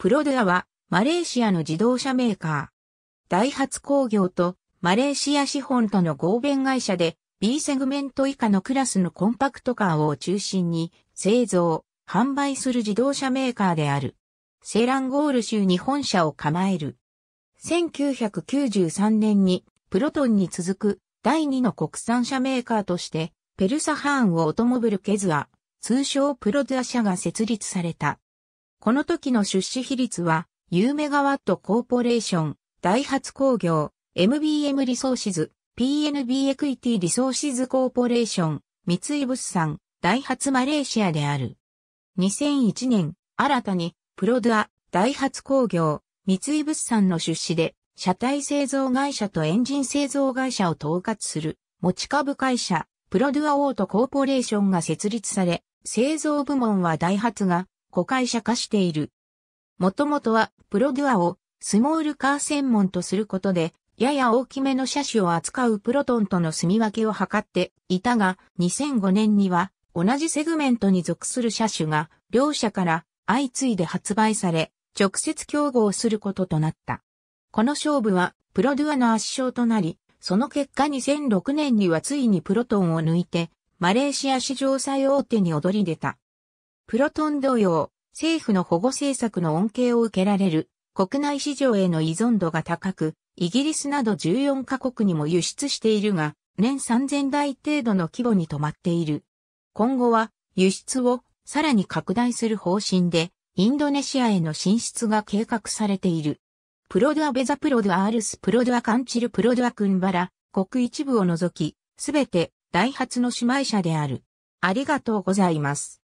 プロデュアは、マレーシアの自動車メーカー。ダイハツ工業と、マレーシア資本との合弁会社で、B セグメント以下のクラスのコンパクトカーを中心に、製造、販売する自動車メーカーである。セランゴール州に本社を構える。1993年に、プロトンに続く、第2の国産車メーカーとして、ペルサハーンオートモブルケズア、通称プロデュア社が設立された。この時の出資比率は、ユーメガワットコーポレーション、ダイハツ工業、MBM リソーシズ、PNB エクイティリソーシズコーポレーション、三井物産、ダイハツマレーシアである。2001年、新たに、プロドア、ダイハツ工業、三井物産の出資で、車体製造会社とエンジン製造会社を統括する、持ち株会社、プロドゥアオートコーポレーションが設立され、製造部門はダイハツが子会社化している。もともとはプロデュアをスモールカー専門とすることで、やや大きめの車種を扱うプロトンとの住み分けを図っていたが、2005年には同じセグメントに属する車種が両社から相次いで発売され、直接競合することとなった。この勝負はプロデュアの圧勝となり、その結果2006年にはついにプロトンを抜いて、マレーシア市場最大手に躍り出た。プロトン同様、政府の保護政策の恩恵を受けられる国内市場への依存度が高く、イギリスなど14カ国にも輸出しているが、年3000台程度の規模に止まっている。今後は輸出をさらに拡大する方針で、インドネシアへの進出が計画されている。プロドゥアベザプロドゥアアルスプロドゥアカンチルプロドゥアクンバラ、国一部を除き、すべてダイハツの姉妹社である。ありがとうございます。